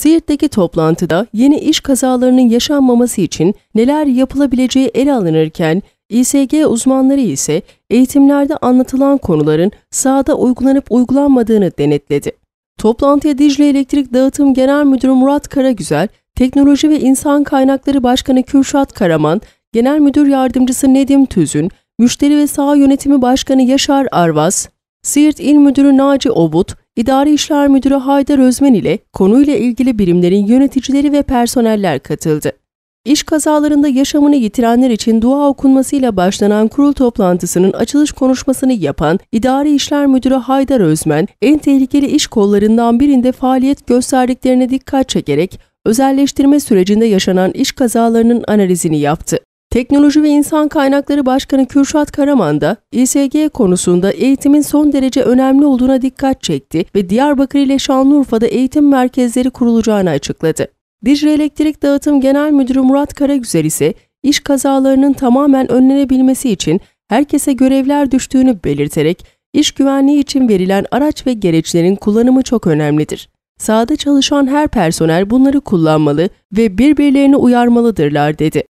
Siirt'teki toplantıda yeni iş kazalarının yaşanmaması için neler yapılabileceği ele alınırken, İSG uzmanları ise eğitimlerde anlatılan konuların sahada uygulanıp uygulanmadığını denetledi. Toplantıya Dicle Elektrik Dağıtım Genel Müdürü Murat Karagüzel, Teknoloji ve İnsan Kaynakları Başkanı Kürşat Karaman, Genel Müdür Yardımcısı Nedim Tüzün, Müşteri ve Saha Yönetimi Başkanı Yaşar Arvas, Siirt İl Müdürü Naci Obut, İdari İşler Müdürü Haydar Özmen ile konuyla ilgili birimlerin yöneticileri ve personeller katıldı. İş kazalarında yaşamını yitirenler için dua okunmasıyla başlanan kurul toplantısının açılış konuşmasını yapan İdari İşler Müdürü Haydar Özmen, en tehlikeli iş kollarından birinde faaliyet gösterdiklerine dikkat çekerek özelleştirme sürecinde yaşanan iş kazalarının analizini yaptı. Teknoloji ve İnsan Kaynakları Başkanı Kürşat Karaman da İSG konusunda eğitimin son derece önemli olduğuna dikkat çekti ve Diyarbakır ile Şanlıurfa'da eğitim merkezleri kurulacağını açıkladı. Dicle Elektrik Dağıtım Genel Müdürü Murat Karagüzel ise iş kazalarının tamamen önlenebilmesi için herkese görevler düştüğünü belirterek iş güvenliği için verilen araç ve gereçlerin kullanımı çok önemlidir. Sahada çalışan her personel bunları kullanmalı ve birbirlerini uyarmalıdırlar dedi.